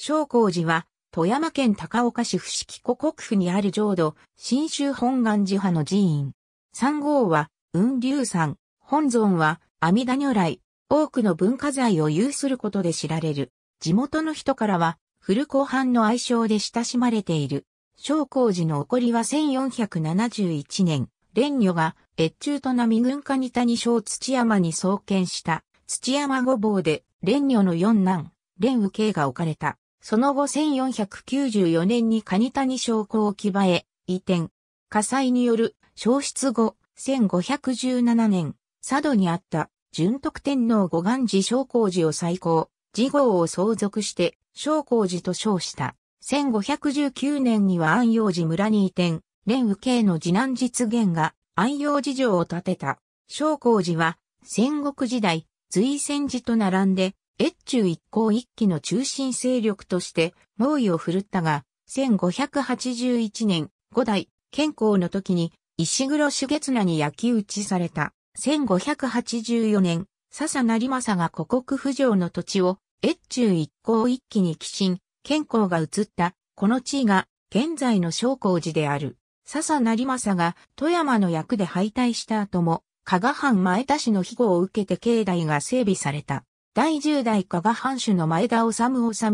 昭光寺は、富山県高岡市伏木湖国府にある浄土、新州本願寺派の寺院。三号は、雲龍山、本尊は、阿弥陀如来、多くの文化財を有することで知られる。地元の人からは、古後半の愛称で親しまれている。昭光寺の起こりは1471年、蓮女が越中と並軍家に谷小土山に創建した土山御坊で蓮女の四男、蓮右慶が置かれた。その後1494年に蟹谷商工木場へ移転。火災による消失後、1517年、佐渡にあった純徳天皇五願寺商工寺を再興、事号を相続して商工寺と称した。1519年には安陽寺村に移転、蓮右慶の次男実現が安陽寺城を建てた。商工寺は戦国時代、随戦寺と並んで越中一向一揆の中心勢力として猛威を振るったが、1581年、五代、健康の時に、石黒月綱に焼き討ちされた。1584年、笹成政が古国浮上の土地を、越中一向一揆に寄進、健康が移った、この地位が、現在の昇光寺である。笹成政が富山の役で敗退した後も、加賀藩前田市の庇護を受けて境内が整備された。第10代加賀藩主の前田治治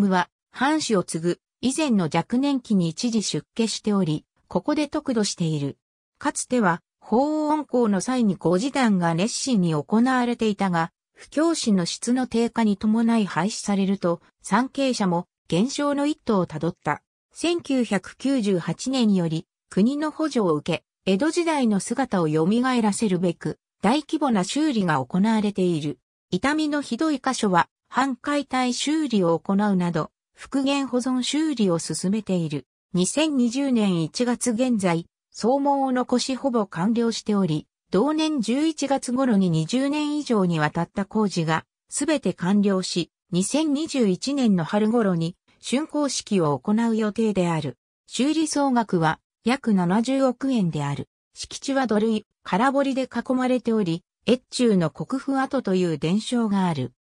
は、藩主を継ぐ、以前の若年期に一時出家しており、ここで得度している。かつては、法恩公の際に工事談が熱心に行われていたが、不教師の質の低下に伴い廃止されると、参詣者も減少の一途をたどった。1998年により、国の補助を受け、江戸時代の姿を蘇らせるべく、大規模な修理が行われている。痛みのひどい箇所は、半解体修理を行うなど、復元保存修理を進めている。2020年1月現在、総門を残しほぼ完了しており、同年11月頃に20年以上にわたった工事が、すべて完了し、2021年の春頃に、竣工式を行う予定である。修理総額は、約70億円である。敷地は土塁、空堀で囲まれており、越中の国府跡という伝承がある。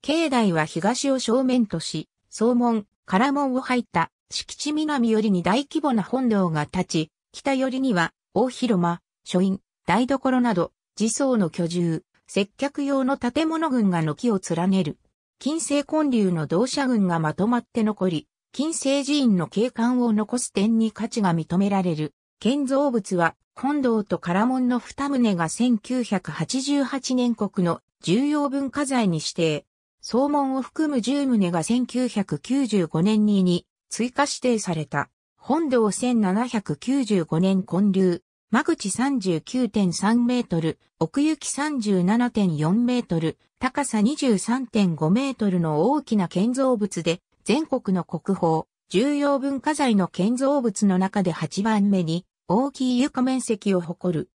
境内は東を正面とし、総門、唐門を入った敷地南寄りに大規模な本堂が立ち、北寄りには大広間、書院、台所など、自層の居住、接客用の建物群が軒を連ねる。近世建立の同社群がまとまって残り、近世寺院の景観を残す点に価値が認められる。建造物は本堂と唐門の二棟が1988年国の重要文化財に指定。総門を含む10棟が1995年に追加指定された。本堂1795年建立。間口39.3メートル、奥行き37.4メートル、高さ23.5メートルの大きな建造物で、全国の国宝、重要文化財の建造物の中で8番目に大きい床面積を誇る。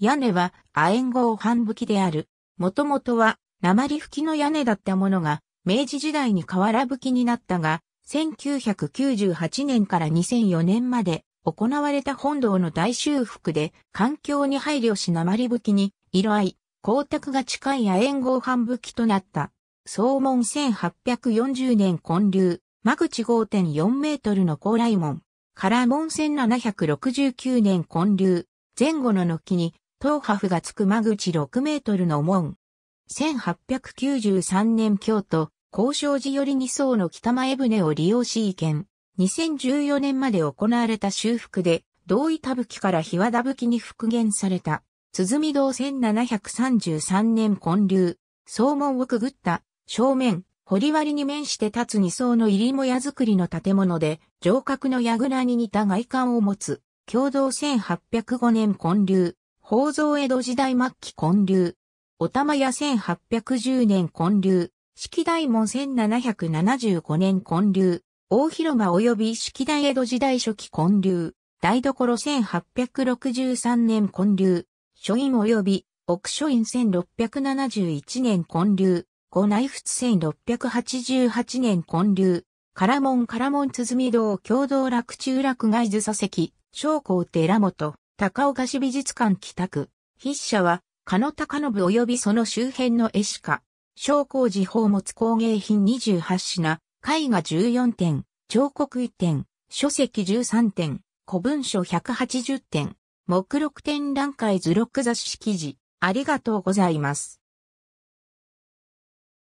屋根は亜鉛合半吹きである。もともとは鉛吹きの屋根だったものが、明治時代に瓦吹きになったが、1998年から2004年まで行われた本堂の大修復で環境に配慮し鉛吹きに色合い、光沢が近い亜鉛合半吹きとなった。総門1840年建立、間口5.4メートルの高麗門。から門1769年建立、前後の軒に、東波がつく間口6メートルの門。1893年京都、交渉寺より2層の北前船を利用し意見。2014年まで行われた修復で、同意田吹から日和田吹に復元された。鼓堂1733年建立、総門をくぐった、正面、堀割に面して立つ二層の入りも屋造りの建物で、城郭の櫓に似た外観を持つ、共同1805年建立、宝蔵江戸時代末期建立、お玉屋1810年建立、式大門1775年建立、大広間及び式大江戸時代初期建立、台所1863年建立、書院及び奥書院1671年建立、五内仏1688年建立、唐門唐門鼓堂共同楽中楽外図礎籍。将校寺本、高岡市美術館北区。筆者は、狩野高信及びその周辺の絵師か、商工寺宝物工芸品28品、絵画14点、彫刻1点、書籍13点、古文書180点、目録展覧会図録雑誌記事、ありがとうございます。